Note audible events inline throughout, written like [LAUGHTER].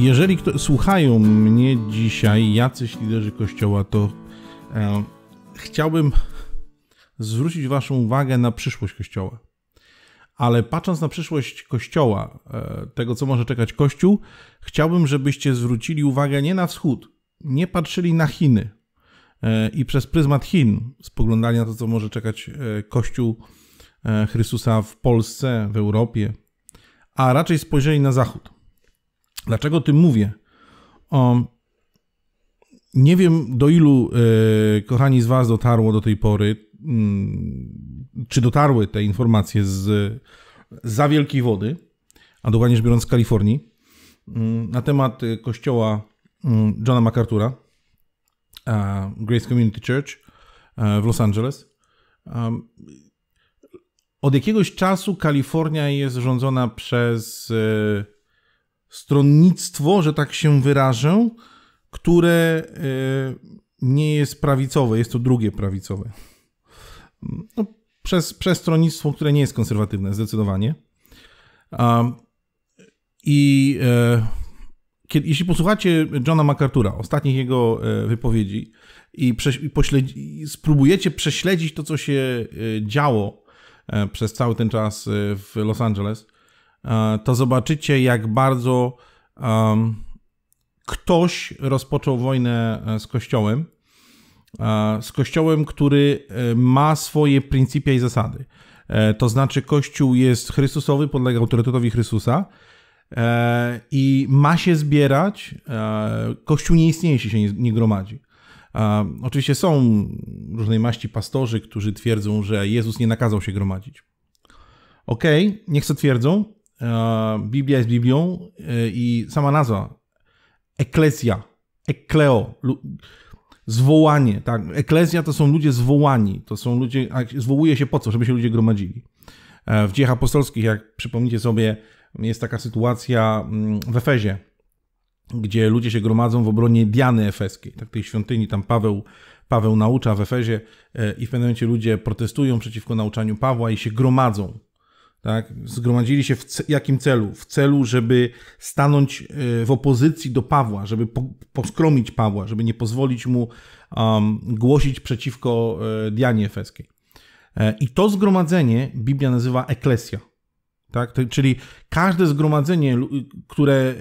Jeżeli kto, słuchają mnie dzisiaj jacyś liderzy kościoła, to e, chciałbym zwrócić Waszą uwagę na przyszłość kościoła. Ale patrząc na przyszłość kościoła, e, tego co może czekać kościół, chciałbym, żebyście zwrócili uwagę nie na wschód, nie patrzyli na Chiny e, i przez pryzmat Chin spoglądali na to, co może czekać e, kościół e, Chrystusa w Polsce, w Europie, a raczej spojrzeli na zachód Dlaczego o tym mówię? O, nie wiem, do ilu, e, kochani z Was, dotarło do tej pory, mm, czy dotarły te informacje z, z za wielkiej wody, a dokładnie rzecz biorąc z Kalifornii, mm, na temat e, kościoła mm, Johna MacArthur'a, e, Grace Community Church w Los Angeles. Od jakiegoś czasu Kalifornia jest rządzona przez stronnictwo, że tak się wyrażę, które e, nie jest prawicowe, jest to drugie prawicowe. No, przez, przez stronnictwo, które nie jest konserwatywne, zdecydowanie. I e, kiedy, jeśli posłuchacie Johna MacArthur'a, ostatnich jego e, wypowiedzi, i, prześ, i, pośledzi, i spróbujecie prześledzić to, co się działo przez cały ten czas w Los Angeles, E, to zobaczycie, jak bardzo um, ktoś rozpoczął wojnę e, z Kościołem. E, z Kościołem, który ma swoje pryncypia i zasady. To znaczy, Kościół jest Chrystusowy, podlega autorytetowi Chrystusa i ma się zbierać. Kościół nie istnieje, się nie gromadzi. Oczywiście są różnej maści pastorzy, którzy twierdzą, że Jezus nie nakazał się gromadzić. Okej, okay, niech co twierdzą, E, Biblia jest Biblią e, i sama nazwa eklezja, ekleo, zwołanie. Tak? Eklezja to są ludzie zwołani, to są ludzie, zwołuje się po co, żeby się ludzie gromadzili. E, w dziejach apostolskich, jak przypomnijcie sobie, jest taka sytuacja mm, w Efezie, gdzie ludzie się gromadzą w obronie Diany Efeskiej, tak, tej świątyni, tam Paweł, Paweł naucza w Efezie i w pewnym momencie ludzie protestują przeciwko nauczaniu Pawła i się gromadzą tak? Zgromadzili się w ce- jakim celu? W celu, żeby stanąć e, w opozycji do Pawła, żeby po- poskromić Pawła, żeby nie pozwolić mu um, głosić przeciwko e, Dianie Efeskiej. E, I to zgromadzenie Biblia nazywa Eklesja. Tak? To, czyli każde zgromadzenie, które, e,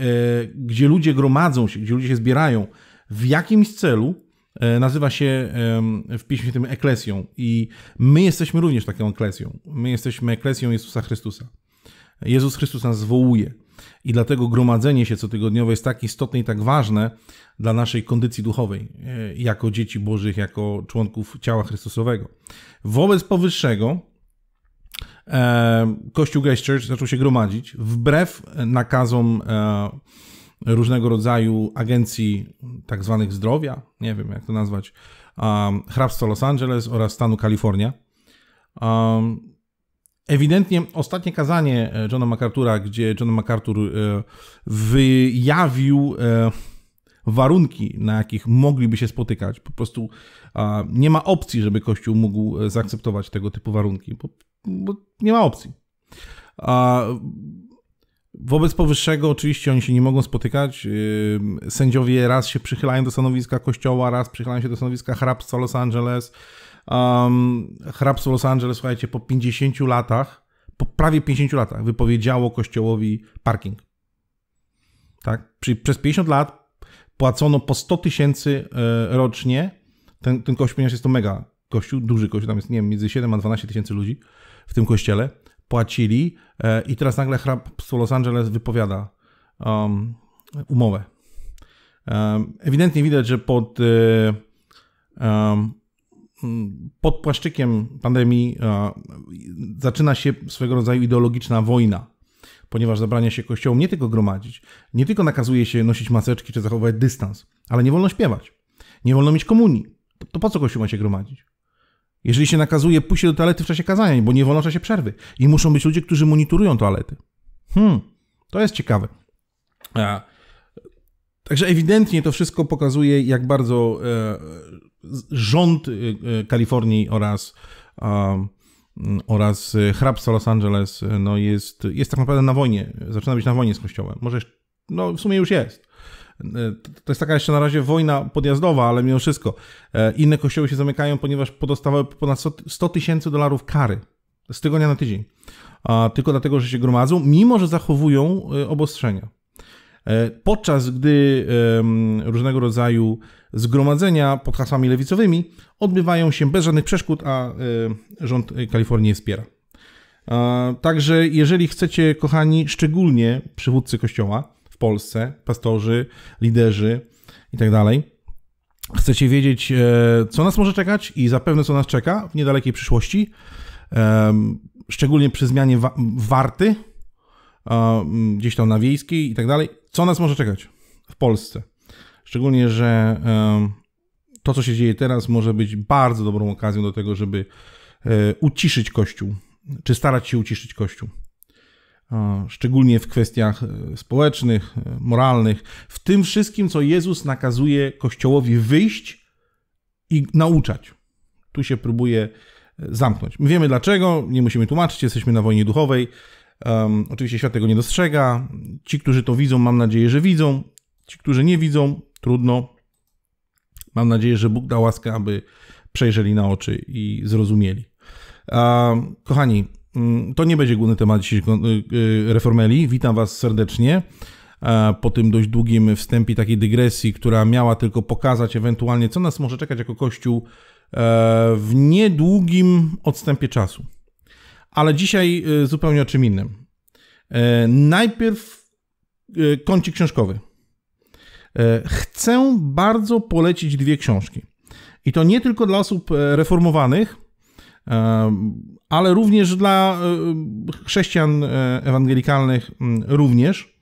gdzie ludzie gromadzą się, gdzie ludzie się zbierają w jakimś celu, E, nazywa się w piśmie tym eklesją i my jesteśmy również taką eklesją. My jesteśmy eklesją Jezusa Chrystusa. Jezus Chrystus nas zwołuje. I dlatego gromadzenie się cotygodniowe jest tak istotne i tak ważne dla naszej kondycji duchowej, e, jako dzieci Bożych, jako członków ciała Chrystusowego. Wobec powyższego, e, Kościół Grace Church zaczął się gromadzić wbrew nakazom różnego rodzaju agencji tak zwanych zdrowia, nie wiem jak to nazwać, um, hrabstwa Los Angeles oraz stanu Kalifornia. Um, ewidentnie ostatnie kazanie e, Johna MacArthur'a, gdzie John MacArthur e, wyjawił e, warunki, na jakich mogliby się spotykać. Po prostu e, nie ma opcji, żeby Kościół mógł e, zaakceptować tego typu warunki, bo, bo nie ma opcji. Wobec powyższego oczywiście oni się nie mogą spotykać. Yy, sędziowie raz się przychylają do stanowiska kościoła, raz przychylają się do stanowiska hrabstwa Los Angeles. Um, hrabstwo Los Angeles, słuchajcie, po 50 latach, po prawie 50 latach wypowiedziało kościołowi parking. Tak? przez 50 lat płacono po 100 tysięcy e, rocznie. Ten, ten kościół, ponieważ jest to mega kościół, duży kościół, tam jest, nie wiem, między 7 a 12 tysięcy ludzi w tym kościele płacili e, i teraz nagle hrabstwo Los Angeles wypowiada um, umowę. Um, ewidentnie widać, że pod, e, um, pod płaszczykiem pandemii e, zaczyna się swego rodzaju ideologiczna wojna, ponieważ zabrania się kościołom nie tylko gromadzić, nie tylko nakazuje się nosić maseczki czy zachowywać dystans, ale nie wolno śpiewać, nie wolno mieć komunii. To, to po co kościół ma się gromadzić? Jeżeli się nakazuje pójść do toalety w czasie kazania, bo nie wolno się przerwy. I muszą być ludzie, którzy monitorują toalety. Hmm, to jest ciekawe. Także ewidentnie to wszystko pokazuje, jak bardzo e, rząd e, e, Kalifornii oraz, oraz hrabstwo Los Angeles no jest, jest tak naprawdę na wojnie. Zaczyna być na wojnie z Kościołem. Może, no w sumie już jest. E, to jest taka jeszcze na razie wojna podjazdowa, ale mimo wszystko. E, inne kościoły się zamykają, ponieważ podostawały ponad 100 tysięcy dolarów kary z tygodnia na tydzień. Tylko dlatego, że się gromadzą, mimo że zachowują e, obostrzenia. Podczas gdy różnego rodzaju zgromadzenia pod hasłami lewicowymi odbywają się bez żadnych przeszkód, a rząd Kalifornii je wspiera. Także jeżeli chcecie, kochani, szczególnie przywódcy kościoła, Polsce, pastorzy, liderzy itd. Tak Chcecie wiedzieć, e, co nas może czekać i zapewne co nas czeka w niedalekiej przyszłości, szczególnie przy zmianie warty, gdzieś tam na wiejskiej itd. Tak co nas może czekać w Polsce? Szczególnie, że to, co się dzieje teraz, może być bardzo dobrą okazją do tego, żeby e, uciszyć Kościół, czy starać się uciszyć Kościół szczególnie w kwestiach e, społecznych, e, moralnych, w tym wszystkim, co Jezus nakazuje Kościołowi wyjść i nauczać. Tu się próbuje e, zamknąć. My wiemy dlaczego, nie musimy tłumaczyć, jesteśmy na wojnie duchowej. Um, oczywiście świat tego nie dostrzega. Ci, którzy to widzą, mam nadzieję, że widzą. Ci, którzy nie widzą, trudno. Mam nadzieję, że Bóg da łaskę, aby przejrzeli na oczy i zrozumieli. Um, kochani, Mm, to nie będzie główny temat dzisiejszego y, y, reformeli. Witam Was serdecznie po tym dość długim wstępie takiej dygresji, która miała tylko pokazać ewentualnie, co nas może czekać jako Kościół e, w niedługim odstępie czasu. Ale dzisiaj y, zupełnie o czym innym. E, najpierw kącik książkowy. E, chcę bardzo polecić dwie książki. I to nie tylko dla osób reformowanych, ale również dla e, chrześcijan e, ewangelikalnych mm, również,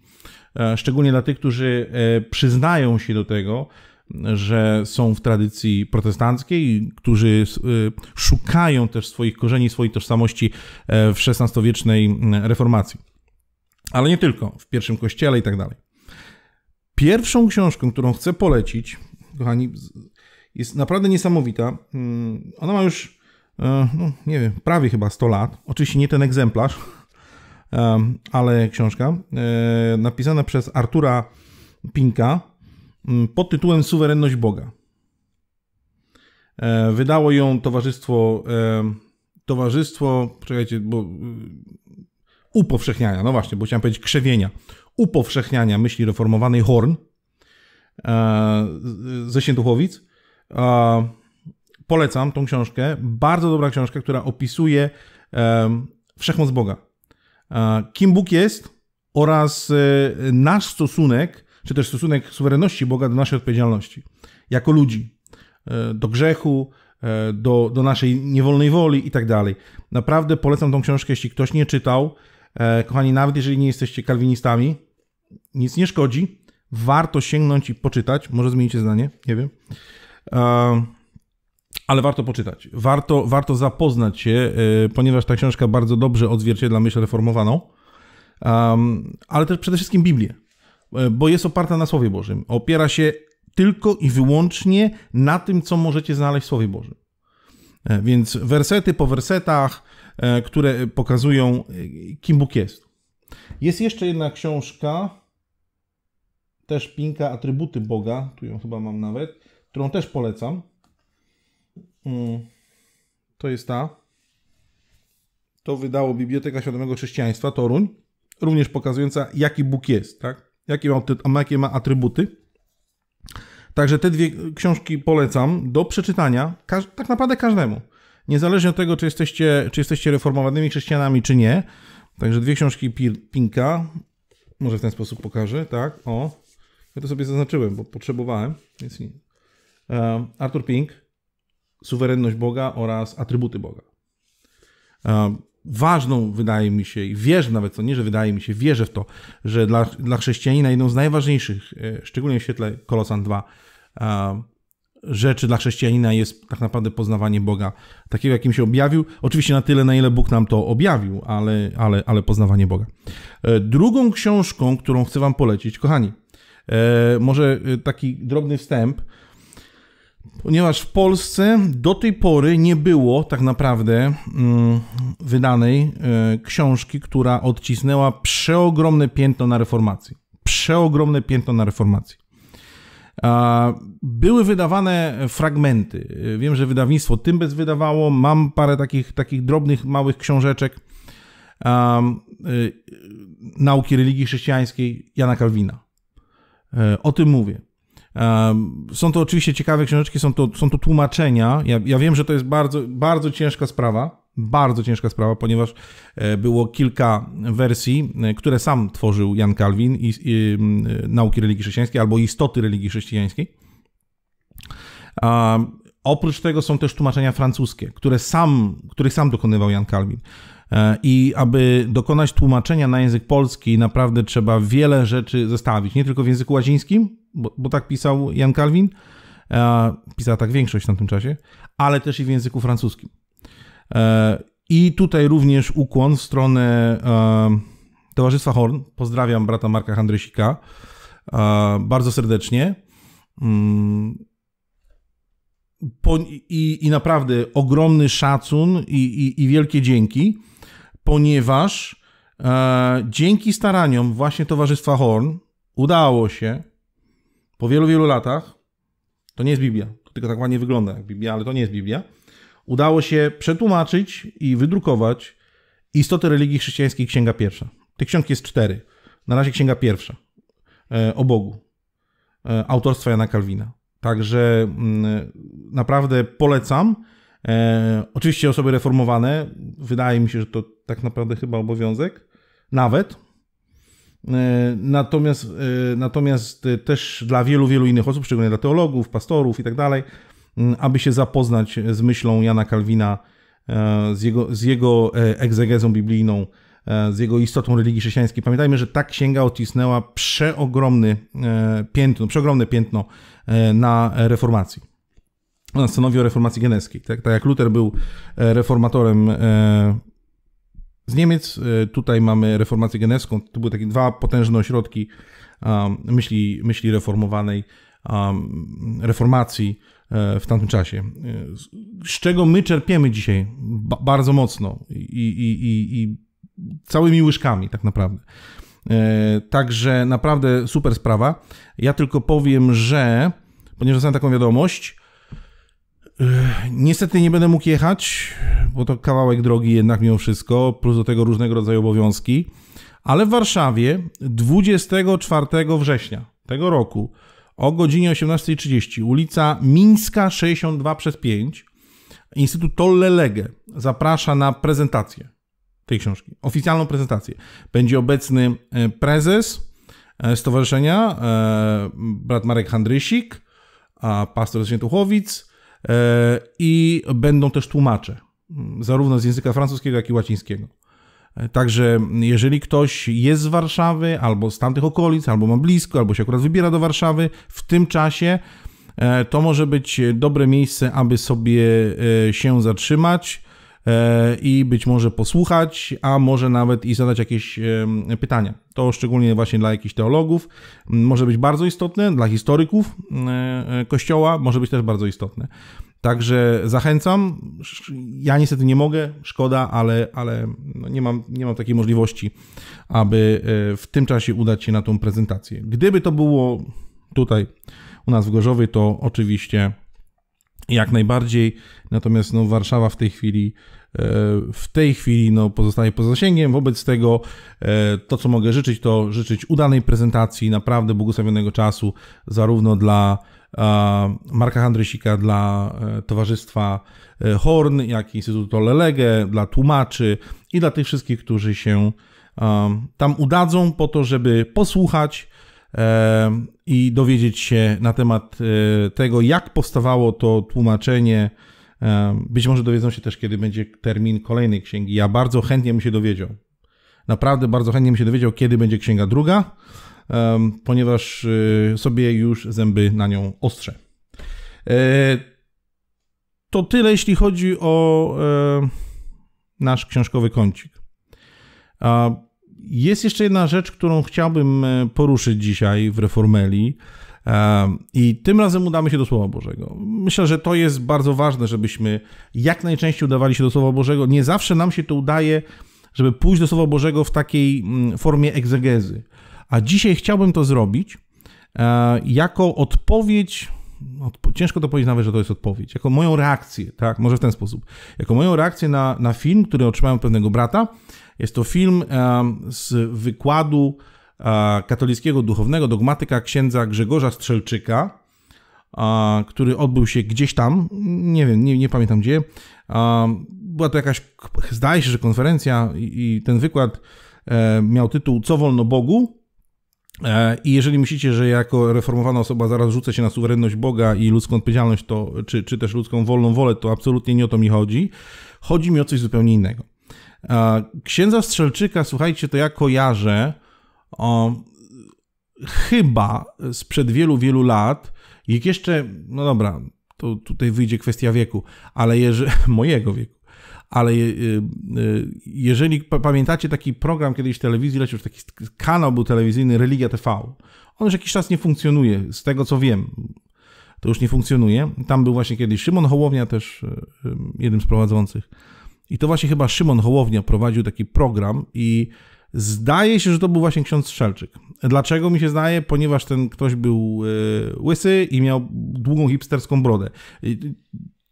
e, szczególnie dla tych, którzy przyznają się do tego, że są w tradycji protestanckiej, którzy szukają też swoich korzeni, swojej tożsamości w XVI-wiecznej mm, reformacji. Ale nie tylko, w pierwszym kościele i tak dalej. Pierwszą książką, którą chcę polecić, kochani, jest naprawdę niesamowita. Mm, ona ma już E, no, nie wiem, prawie chyba 100 lat. Oczywiście nie ten egzemplarz, ale książka e, napisana przez Artura Pinka pod tytułem Suwerenność Boga. E, wydało ją towarzystwo, towarzystwo, czekajcie, bo y, upowszechniania, no właśnie, bo chciałem powiedzieć krzewienia, upowszechniania myśli reformowanej Horn ze Świętuchowic polecam tą książkę. Bardzo dobra książka, która opisuje um, wszechmoc Boga. E, kim Bóg jest oraz e, nasz stosunek, czy też stosunek suwerenności Boga do naszej odpowiedzialności jako ludzi, e, do grzechu, do, do naszej niewolnej woli i tak dalej. Naprawdę polecam tą książkę, jeśli ktoś nie czytał. Kochani, nawet jeżeli nie jesteście kalwinistami, nic nie szkodzi. Warto sięgnąć i poczytać. Może zmienicie zdanie, nie wiem. Um, ale warto poczytać. Warto, warto zapoznać się, y, ponieważ ta książka bardzo dobrze odzwierciedla myśl reformowaną, um, ale też przede wszystkim Biblię, y, bo jest oparta na Słowie Bożym. Opiera się tylko i wyłącznie na tym, co możecie znaleźć w Słowie Bożym. E, więc wersety po wersetach, e, które pokazują, e, kim Bóg jest. Jest jeszcze jedna książka, też Pinka, Atrybuty Boga, tu ją chyba mam nawet, którą też polecam Mm. to jest ta. To wydało Biblioteka Świadomego Chrześcijaństwa, Toruń, również pokazująca, jaki Bóg jest, tak? jakie ma, jakie ma atrybuty. Także te dwie książki polecam do przeczytania tak naprawdę każdemu. Niezależnie od tego, czy jesteście, czy jesteście reformowanymi chrześcijanami, czy nie. Także dwie książki Pinka. Może w ten sposób pokażę, tak? O. Ja to sobie zaznaczyłem, bo potrzebowałem. Więc nie. Um, Arthur Pink suwerenność Boga oraz atrybuty Boga. E, ważną, wydaje mi się, i wierzę nawet to, nie że wydaje mi się, wierzę w to, że dla, dla chrześcijanina jedną z najważniejszych, e, szczególnie w świetle Kolosan 2, e, rzeczy dla chrześcijanina jest tak naprawdę poznawanie Boga, takiego jakim się objawił. Oczywiście na tyle, na ile Bóg nam to objawił, ale, ale, ale poznawanie Boga. Drugą książką, którą chcę Wam polecić, kochani, może taki drobny wstęp, ponieważ w Polsce do tej pory nie było tak naprawdę mm, wydanej e, książki, która odcisnęła przeogromne piętno na reformacji. Przeogromne piętno na reformacji. Były wydawane fragmenty. E, wiem, że wydawnictwo tym bez wydawało. Mam parę takich, takich drobnych, małych książeczek e, nauki religii chrześcijańskiej Jana Kalwina. O tym mówię. Są to oczywiście ciekawe książeczki, są to, są to tłumaczenia. Ja, ja wiem, że to jest bardzo, bardzo ciężka sprawa. Bardzo ciężka sprawa, ponieważ e, było kilka wersji, e, które sam tworzył Jan Kalwin i, i e, nauki religii chrześcijańskiej albo istoty religii chrześcijańskiej. A, oprócz tego są też tłumaczenia francuskie, które sam, których sam dokonywał Jan Kalwin. I aby dokonać tłumaczenia na język polski, naprawdę trzeba wiele rzeczy zestawić. Nie tylko w języku łacińskim, bo, bo tak pisał Jan Kalwin, e, pisała tak większość w tamtym czasie, ale też i w języku francuskim. E, I tutaj również ukłon w stronę e, Towarzystwa Horn. Pozdrawiam brata Marka Handrysika e, bardzo serdecznie. Mm, po, i, I naprawdę ogromny szacun i, i, i wielkie dzięki, ponieważ e, dzięki staraniom właśnie Towarzystwa Horn udało się po wielu, wielu latach, to nie jest Biblia, to tylko tak ładnie wygląda jak Biblia, ale to nie jest Biblia, udało się przetłumaczyć i wydrukować istotę religii chrześcijańskiej Księga Pierwsza. Tych ksiąg jest cztery. Na razie Księga Pierwsza e, o Bogu, e, autorstwa Jana Kalwina. Także mm, naprawdę polecam. E, oczywiście osoby reformowane, wydaje mi się, że to tak naprawdę chyba obowiązek, nawet E, natomiast, e, natomiast e, też dla wielu, wielu innych osób, szczególnie dla teologów, pastorów i tak dalej, aby się zapoznać z myślą Jana Kalwina, z jego, z jego egzegezą biblijną, z jego istotą religii chrześcijańskiej. Pamiętajmy, że ta księga odcisnęła przeogromny piętno, przeogromne piętno na reformacji. Ona stanowi o reformacji geneskiej. Tak, tak jak Luther był reformatorem z Niemiec. E, tutaj mamy reformację genewską. To były takie dwa potężne ośrodki myśli, myśli reformowanej, reformacji e, w tamtym czasie. E, z czego my czerpiemy dzisiaj bardzo mocno i, i, i, i całymi łyżkami, tak naprawdę. Także naprawdę super sprawa. Ja tylko powiem, że ponieważ dostałem taką wiadomość, niestety nie będę mógł jechać bo to kawałek drogi jednak mimo wszystko, plus do tego różnego rodzaju obowiązki. Ale w Warszawie 24 września tego roku o godzinie 18.30 ulica Mińska 62 przez 5 Instytut Tolle Lege zaprasza na prezentację tej książki, oficjalną prezentację. Będzie obecny e, prezes e, stowarzyszenia, e, brat Marek Handrysik, pastor Świętuchowic i będą też tłumacze Mm, zarówno z języka francuskiego, jak i łacińskiego. E, także mm, jeżeli ktoś jest z Warszawy, albo z tamtych okolic, albo ma blisko, albo się akurat wybiera do Warszawy w tym czasie, e, to może być dobre miejsce, aby sobie e, się zatrzymać i być może posłuchać, a może nawet i zadać jakieś pytania. To szczególnie właśnie dla jakichś teologów może być bardzo istotne, dla historyków Kościoła może być też bardzo istotne. Także zachęcam. Ja niestety nie mogę, szkoda, ale, ale no nie, mam, nie mam takiej możliwości, aby e, w tym czasie udać się na tą prezentację. Gdyby to było tutaj u nas w Gorzowie, to oczywiście jak najbardziej. Natomiast no, Warszawa w tej chwili w tej chwili no, pozostaje poza zasięgiem. Wobec tego e, to, co mogę życzyć, to życzyć udanej prezentacji, naprawdę błogosławionego czasu, zarówno dla Marka Handrysika, dla e, Towarzystwa e, Horn, jak i Instytutu Lelege, dla tłumaczy i dla tych wszystkich, którzy się tam udadzą po to, żeby posłuchać i dowiedzieć się na temat tego, jak powstawało to tłumaczenie być może dowiedzą się też, kiedy będzie termin kolejnej księgi. Ja bardzo chętnie bym się dowiedział. Naprawdę bardzo chętnie bym się dowiedział, kiedy będzie księga druga, ponieważ y, sobie już zęby na nią ostrze. To tyle, jeśli chodzi o e, nasz książkowy kącik. Jest jeszcze jedna rzecz, którą chciałbym e, poruszyć dzisiaj w Reformeli. I tym razem udamy się do Słowa Bożego. Myślę, że to jest bardzo ważne, żebyśmy jak najczęściej udawali się do Słowa Bożego. Nie zawsze nam się to udaje, żeby pójść do Słowa Bożego w takiej mm, formie egzegezy. A dzisiaj chciałbym to zrobić e, jako odpowiedź ciężko to powiedzieć nawet, że to jest odpowiedź, jako moją reakcję, tak, może w ten sposób, jako moją reakcję na, na film, który otrzymałem pewnego brata. Jest to film z wykładu katolickiego duchownego, dogmatyka księdza Grzegorza Strzelczyka, który odbył się gdzieś tam, nie wiem, nie, nie pamiętam gdzie. Była to jakaś, zdaje się, że konferencja i, ten wykład e, miał tytuł Co wolno Bogu? E, I jeżeli myślicie, że jako reformowana osoba zaraz rzucę się na suwerenność Boga i ludzką odpowiedzialność, to, czy, czy też ludzką wolną wolę, to absolutnie nie o to mi chodzi. Chodzi mi o coś zupełnie innego. E, księdza Strzelczyka, słuchajcie, to ja kojarzę o, chyba sprzed wielu, wielu lat, jak jeszcze, no dobra, to tutaj wyjdzie kwestia wieku, ale jeżeli, [LAUGHS] mojego wieku, ale y, y, jeżeli pamiętacie taki program kiedyś w telewizji, leciał taki kanał był telewizyjny Religia TV, on już jakiś czas nie funkcjonuje, z tego co wiem, to już nie funkcjonuje. Tam był właśnie kiedyś Szymon Hołownia też y, jednym z prowadzących. I to właśnie chyba Szymon Hołownia prowadził taki program i Zdaje się, że to był właśnie ksiądz Strzelczyk. Dlaczego mi się zdaje? Ponieważ ten ktoś był e, łysy i miał długą hipsterską brodę.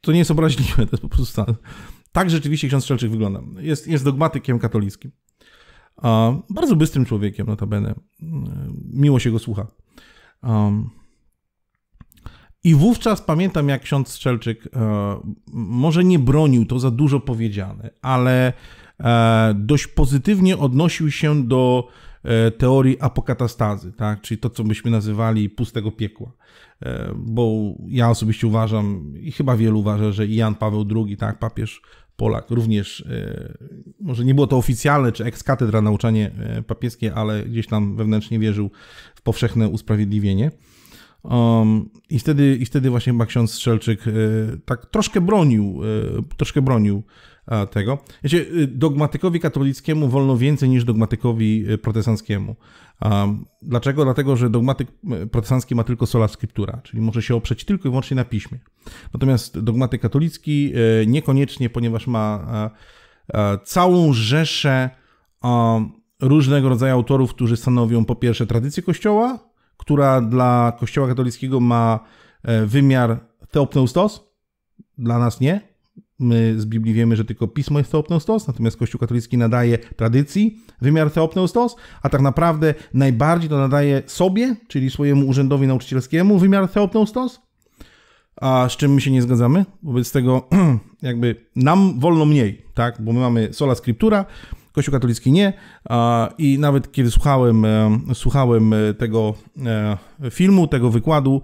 To nie jest obraźliwe, to jest po prostu stan. Tak rzeczywiście ksiądz Strzelczyk wygląda. Jest, jest dogmatykiem katolickim. A, bardzo bystrym człowiekiem, notabene. E, miło się go słucha. i wówczas pamiętam, jak ksiądz Strzelczyk e, może nie bronił, to za dużo powiedziane, ale E, dość pozytywnie odnosił się do e, teorii apokatastazy, tak? czyli to, co byśmy nazywali pustego piekła. E, bo ja osobiście uważam i chyba wielu uważa, że Jan Paweł II, tak, papież Polak, również może nie było to oficjalne czy ekskatedra nauczanie papieskie, ale gdzieś tam wewnętrznie wierzył w powszechne usprawiedliwienie. Um, i, wtedy, I wtedy właśnie chyba ksiądz Strzelczyk tak troszkę bronił, troszkę bronił tego. Wiecie, y, dogmatykowi katolickiemu wolno więcej niż dogmatykowi y, protestanckiemu. Dlaczego? Dlatego, że dogmatyk y, protestancki ma tylko sola scriptura, czyli może się oprzeć tylko i wyłącznie na piśmie. Natomiast dogmatyk katolicki niekoniecznie, ponieważ ma całą rzeszę różnego rodzaju autorów, którzy stanowią po pierwsze tradycję Kościoła, która dla Kościoła katolickiego ma e, wymiar teopneustos, dla nas nie, My z Biblii wiemy, że tylko pismo jest teopneustos, natomiast Kościół katolicki nadaje tradycji wymiar teopneustos, a tak naprawdę najbardziej to nadaje sobie, czyli swojemu urzędowi nauczycielskiemu wymiar teopneustos, a z czym my się nie zgadzamy? Wobec tego [CLEARS THROAT] jakby nam wolno mniej, tak? Bo my mamy sola scriptura, Kościół katolicki nie. I nawet kiedy słuchałem, e, słuchałem e, tego e, filmu, tego wykładu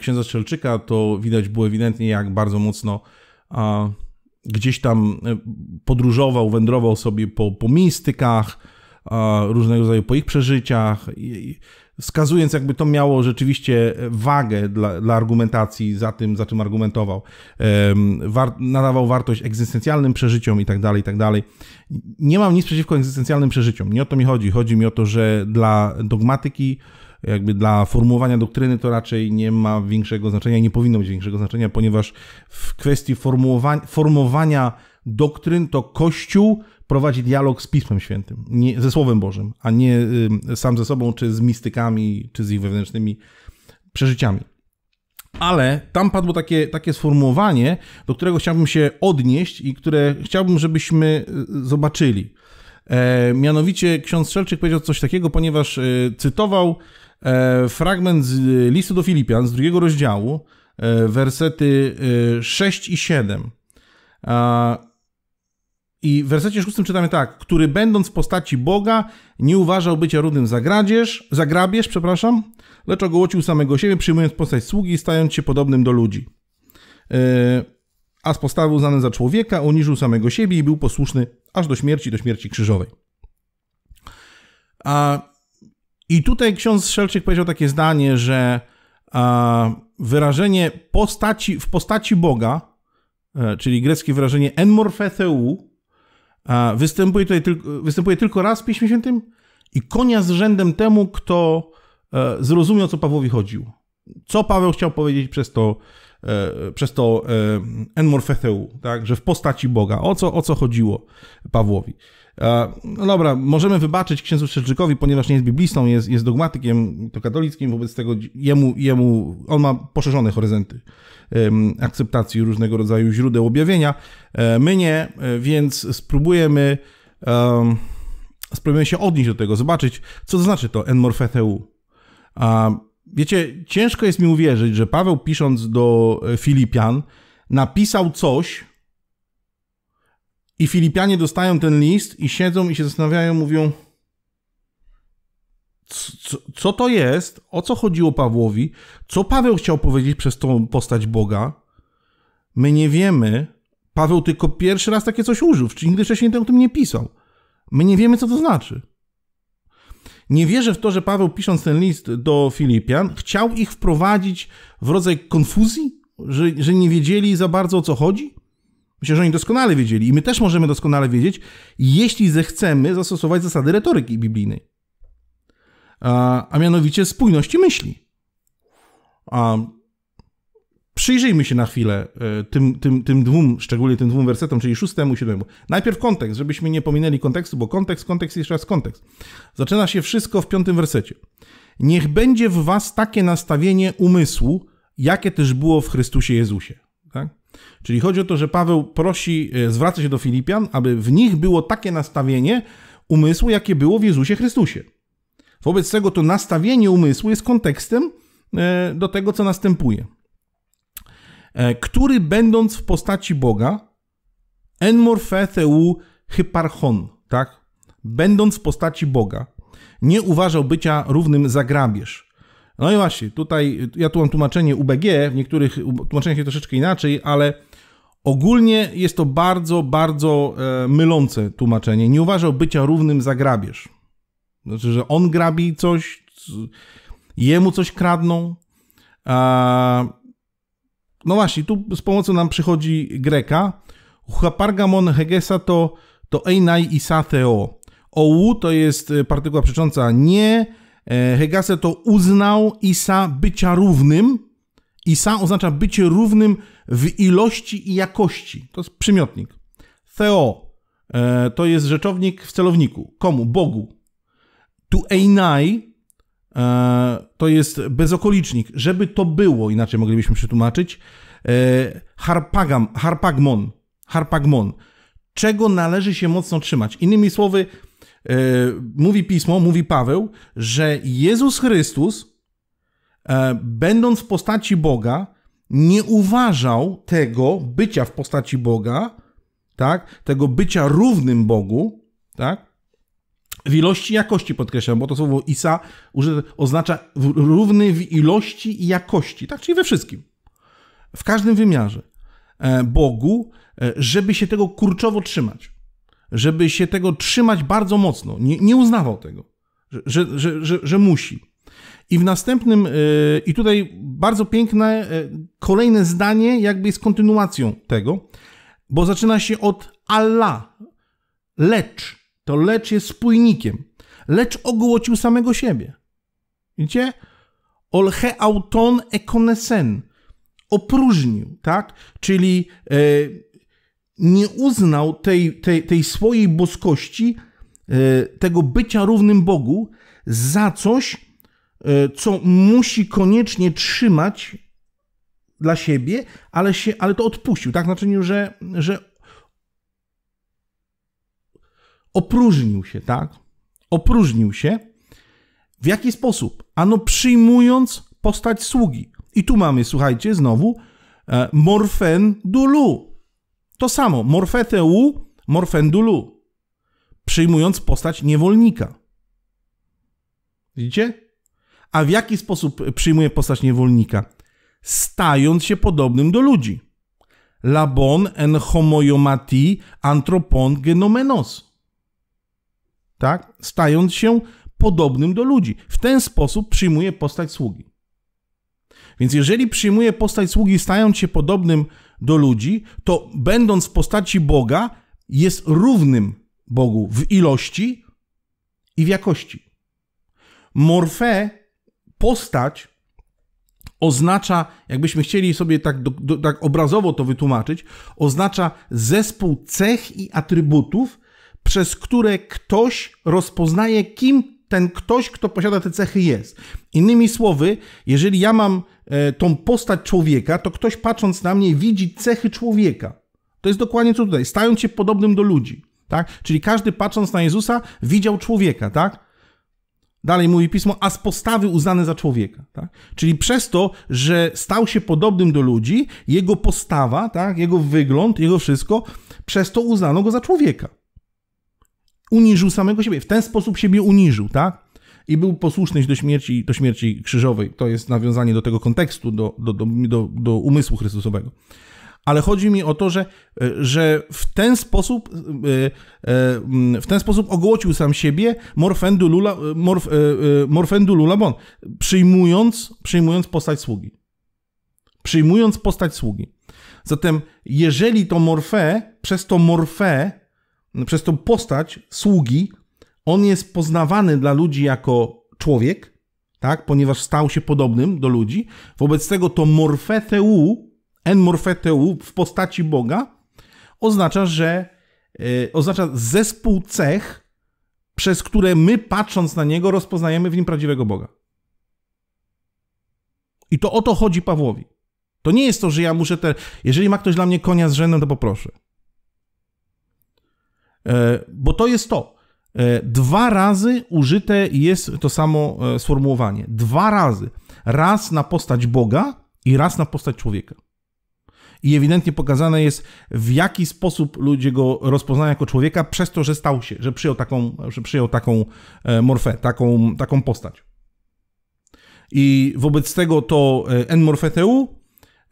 księdza Strzelczyka, to widać było ewidentnie, jak bardzo mocno a gdzieś tam e, podróżował, wędrował sobie po, po mistykach, a różnego rodzaju po ich przeżyciach, i, wskazując jakby to miało rzeczywiście wagę dla, dla argumentacji za tym, za czym argumentował. War, nadawał wartość egzystencjalnym przeżyciom i tak dalej, i tak dalej. Nie mam nic przeciwko egzystencjalnym przeżyciom, nie o to mi chodzi. Chodzi mi o to, że dla dogmatyki jakby dla formułowania doktryny to raczej nie ma większego znaczenia, nie powinno mieć większego znaczenia, ponieważ w kwestii formowania doktryn to Kościół prowadzi dialog z Pismem Świętym, nie, ze Słowem Bożym, a nie y, sam ze sobą, czy z mistykami, czy z ich wewnętrznymi przeżyciami. Ale tam padło takie, takie sformułowanie, do którego chciałbym się odnieść i które chciałbym, żebyśmy y, zobaczyli. E, mianowicie ksiądz Szelczyk powiedział coś takiego, ponieważ e, cytował E, fragment z e, listu do Filipian z drugiego rozdziału, e, wersety 6 i 7. I w wersecie 6 czytamy tak, który będąc w postaci Boga, nie uważał bycia równym za gradzież, za grabież, przepraszam, lecz ogołocił samego siebie, przyjmując postać sługi i stając się podobnym do ludzi. A z postawy uznany za człowieka, uniżył samego siebie i był posłuszny aż do śmierci, do śmierci krzyżowej. A i tutaj ksiądz Szelczyk powiedział takie zdanie, że wyrażenie postaci, w postaci Boga, e, czyli greckie wyrażenie enmorfetheu, występuje tutaj tylko, występuje tylko raz w Piśmie Świętym i konia z rzędem temu, kto e, zrozumiał, o co Pawłowi chodziło. Co Paweł chciał powiedzieć przez to, e, przez to enmorfetheu, tak? że w postaci Boga. O co, o co chodziło Pawłowi? E, no dobra, możemy wybaczyć księdzu Szczerczykowi, ponieważ nie jest biblistą, jest, jest dogmatykiem, to katolickim, wobec tego jemu, jemu, on ma poszerzone horyzonty akceptacji różnego rodzaju źródeł objawienia. E, my nie, e, więc spróbujemy, spróbujemy się odnieść do tego, zobaczyć, co to znaczy to enmorfeteu. wiecie, ciężko jest mi uwierzyć, że Paweł pisząc do Filipian napisał coś, i Filipianie dostają ten list i siedzą i się zastanawiają, mówią, co, co to jest, o co chodziło Pawłowi, co Paweł chciał powiedzieć przez tą postać Boga. My nie wiemy. Paweł tylko pierwszy raz takie coś użył, czy nigdy wcześniej o tym nie pisał. My nie wiemy, co to znaczy. Nie wierzę w to, że Paweł pisząc ten list do Filipian chciał ich wprowadzić w rodzaj konfuzji, że, że nie wiedzieli za bardzo o co chodzi. Myślę, że oni doskonale wiedzieli i my też możemy doskonale wiedzieć, jeśli zechcemy zastosować zasady retoryki biblijnej. A, a mianowicie spójności myśli. A, przyjrzyjmy się na chwilę e, tym, tym, tym dwóm, szczególnie tym dwóm wersetom, czyli szóstemu i siódmemu. Najpierw kontekst, żebyśmy nie pominęli kontekstu, bo kontekst, kontekst i jeszcze raz kontekst. Zaczyna się wszystko w piątym wersecie. Niech będzie w was takie nastawienie umysłu, jakie też było w Chrystusie Jezusie. Czyli chodzi o to, że Paweł prosi, e, zwraca się do Filipian, aby w nich było takie nastawienie umysłu, jakie było w Jezusie Chrystusie. Wobec tego to nastawienie umysłu jest kontekstem e, do tego, co następuje. E, który będąc w postaci Boga, enmorfetheu hyparchon, tak? Będąc w postaci Boga, nie uważał bycia równym za grabież no i właśnie, tutaj ja tu mam tłumaczenie UBG, w niektórych tłumaczeniach jest troszeczkę inaczej, ale ogólnie jest to bardzo, bardzo e, mylące tłumaczenie. Nie uważał bycia równym za grabież. Znaczy, że on grabi coś, jemu coś kradną. No właśnie, tu z pomocą nam przychodzi Greka. Huapargamon hegesa to, to einai isatheo. Ou to jest e, partykuła przecząca nie, E, Hegase to uznał Isa bycia równym. Isa oznacza bycie równym w ilości i jakości. To jest przymiotnik. Theo e, to jest rzeczownik w celowniku. Komu? Bogu. Tu einai e, to jest bezokolicznik. Żeby to było, inaczej moglibyśmy przetłumaczyć, harpagam, harpagmon, harpagmon. Czego należy się mocno trzymać? Innymi słowy, E, mówi pismo, mówi Paweł, że Jezus Chrystus, e, będąc w postaci Boga, nie uważał tego bycia w postaci Boga, tak, tego bycia równym Bogu, tak, w ilości jakości podkreślam, bo to słowo Isa oznacza równy w ilości i jakości, tak, czyli we wszystkim, w każdym wymiarze e, Bogu, żeby się tego kurczowo trzymać żeby się tego trzymać bardzo mocno. Nie, nie uznawał tego, że, że, że, że, musi. I w następnym, e, i tutaj bardzo piękne e, kolejne zdanie, jakby jest kontynuacją tego, bo zaczyna się od Allah, lecz. To lecz jest spójnikiem. Lecz ogłocił samego siebie. Widzicie? Olhe auton ekonesen. Opróżnił, tak? Czyli yy, nie uznał tej, tej, tej swojej boskości, e, tego bycia równym Bogu, za coś, e, co musi koniecznie trzymać dla siebie, ale, się, ale to odpuścił, tak? Znaczy, że, że opróżnił się, tak? Opróżnił się. W jaki sposób? Ano przyjmując postać sługi. I tu mamy, słuchajcie, znowu e, morfen dulu. To samo, morfeteu, u, morfendulu, przyjmując postać niewolnika. Widzicie? A w jaki sposób przyjmuje postać niewolnika? Stając się podobnym do ludzi. Labon en homoiomati antropon genomenos. Tak? Stając się podobnym do ludzi. W ten sposób przyjmuje postać sługi. Więc jeżeli przyjmuje postać sługi, stając się podobnym do ludzi, to będąc w postaci Boga, jest równym Bogu w ilości i w jakości. Morfe, postać, oznacza, jakbyśmy chcieli sobie tak, do, do, tak obrazowo to wytłumaczyć, oznacza zespół cech i atrybutów, przez które ktoś rozpoznaje, kim ten ktoś, kto posiada te cechy, jest. Innymi słowy, jeżeli ja mam e, tą postać człowieka, to ktoś patrząc na mnie widzi cechy człowieka. To jest dokładnie co tutaj. Stając się podobnym do ludzi. Tak? Czyli każdy patrząc na Jezusa widział człowieka, tak? Dalej mówi pismo, a z postawy uznany za człowieka. Tak? Czyli przez to, że stał się podobnym do ludzi, jego postawa, tak? jego wygląd, jego wszystko, przez to uznano go za człowieka uniżył samego siebie. W ten sposób siebie uniżył, tak? I był posłuszny do śmierci, do śmierci krzyżowej. To jest nawiązanie do tego kontekstu, do, do, do, do umysłu Chrystusowego ale chodzi mi o to, że, że w ten sposób e, e, w ten sposób ogłocił sam siebie Morfendu Lula, e, morf, morfendu lula Bon, przyjmując, przyjmując postać sługi. Przyjmując postać sługi. Zatem, jeżeli to morfe, przez to morfe no przez tą postać sługi, on jest poznawany dla ludzi jako człowiek, tak? ponieważ stał się podobnym do ludzi. Wobec tego to morfeteu, en morfeteu w postaci Boga oznacza, że yy, oznacza zespół cech, przez które my patrząc na niego rozpoznajemy w nim prawdziwego Boga. I to o to chodzi Pawłowi. To nie jest to, że ja muszę te... Jeżeli ma ktoś dla mnie konia z rzędem, to poproszę. E, bo to jest to. E, dwa razy użyte jest to samo e, sformułowanie. Dwa razy. Raz na postać Boga i raz na postać człowieka. I ewidentnie pokazane jest, w jaki sposób ludzie go rozpoznają jako człowieka, przez to, że stał się, że przyjął taką, że przyjął taką morfę, taką, taką postać. I wobec tego to N-morfeteu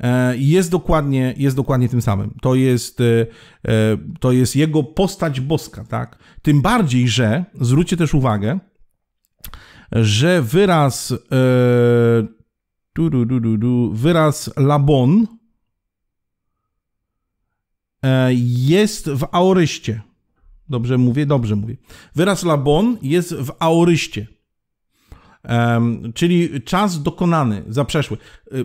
E, jest dokładnie, jest dokładnie tym samym. To jest, e, e, to jest jego postać boska, tak? Tym bardziej, że zwróćcie też uwagę, że wyraz wyraz Labon jest w aoryście. Dobrze mówię? Dobrze mówię. Wyraz Labon jest w aoryście czyli czas dokonany, zaprzeszły. Y,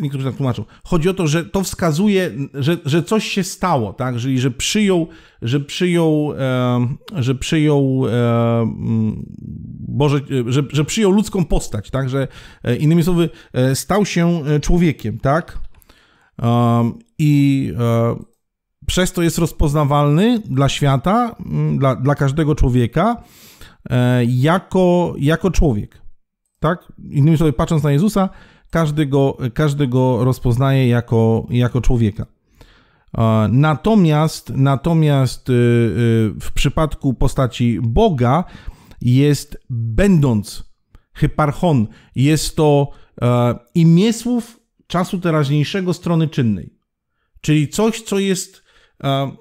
niektórzy tak tłumaczą. Chodzi o to, że to wskazuje, że, że coś się stało, tak? Czyli, że przyjął, że przyjął, że przyjął, Boże, y, że, że przyjął ludzką postać, tak? Że e, innymi słowy, e, stał się e, człowiekiem, tak? I przez to jest rozpoznawalny dla świata, dla, dla każdego człowieka, jako, jako człowiek. Tak? Innymi słowy, patrząc na Jezusa, każdy go, każdy go rozpoznaje jako, jako człowieka. Natomiast, natomiast y, y, w przypadku postaci Boga jest będąc hyparchon, jest to e, imię słów czasu teraźniejszego strony czynnej. Czyli coś, co jest, e,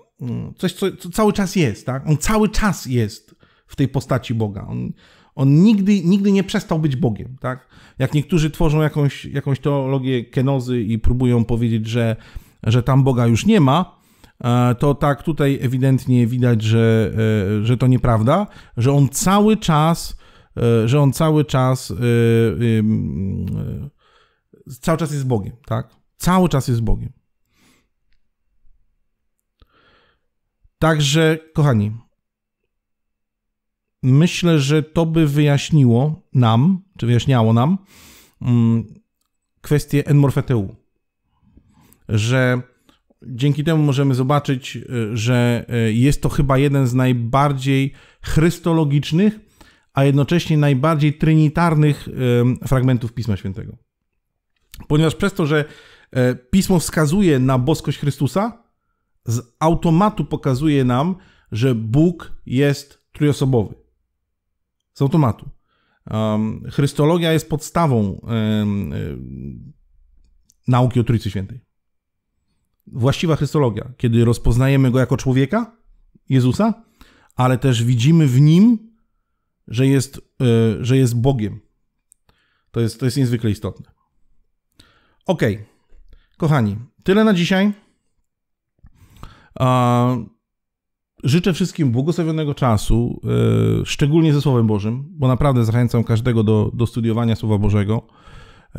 coś, co, co cały czas jest, tak? On cały czas jest w tej postaci Boga. On, on nigdy, nigdy nie przestał być Bogiem, tak? Jak niektórzy tworzą jakąś, jakąś teologię kenozy i próbują powiedzieć, że, że tam Boga już nie ma, e, to tak tutaj ewidentnie widać, że, e, że to nieprawda, że on cały czas, e, że on cały czas cały czas jest Bogiem, tak? Cały czas jest Bogiem. Także, kochani, myślę, że to by wyjaśniło nam, czy wyjaśniało nam mm, kwestię enmorfeteu. Że dzięki temu możemy zobaczyć, y, że y, jest to chyba jeden z najbardziej chrystologicznych, a jednocześnie najbardziej trinitarnych y, fragmentów Pisma Świętego. Ponieważ przez to, że Pismo wskazuje na boskość Chrystusa, z automatu pokazuje nam, że Bóg jest trójosobowy automatu. Um, Chrystologia jest podstawą um, nauki o Trójcy Świętej. Właściwa Chrystologia, kiedy rozpoznajemy go jako człowieka, Jezusa, ale też widzimy w nim, że jest, e, że jest Bogiem. To jest, to jest niezwykle istotne. Ok, kochani, tyle na dzisiaj. Życzę wszystkim błogosławionego czasu, e, szczególnie ze Słowem Bożym, bo naprawdę zachęcam każdego do, do studiowania Słowa Bożego,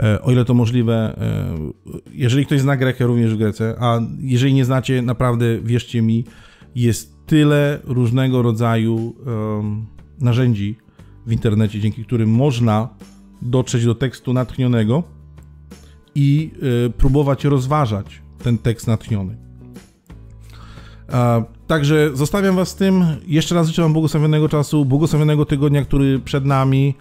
e, o ile to możliwe. E, jeżeli ktoś zna Grekę, również w Grece, a jeżeli nie znacie, naprawdę wierzcie mi, jest tyle różnego rodzaju narzędzi w internecie, dzięki którym można dotrzeć do tekstu natchnionego i próbować rozważać ten tekst natchniony. Także zostawiam Was z tym. Jeszcze raz życzę Wam błogosławionego czasu, błogosławionego tygodnia, który przed nami,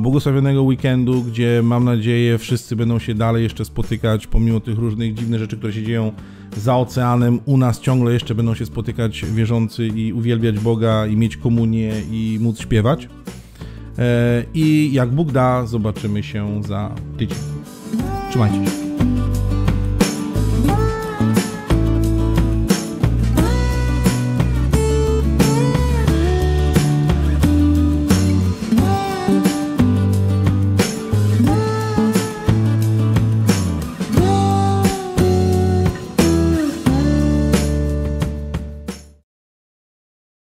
błogosławionego weekendu, gdzie mam nadzieję wszyscy będą się dalej jeszcze spotykać, pomimo tych różnych dziwnych rzeczy, które się dzieją za oceanem. U nas ciągle jeszcze będą się spotykać wierzący i uwielbiać Boga, i mieć komunię, i móc śpiewać. E, I jak Bóg da, zobaczymy się za tydzień. Trzymajcie się.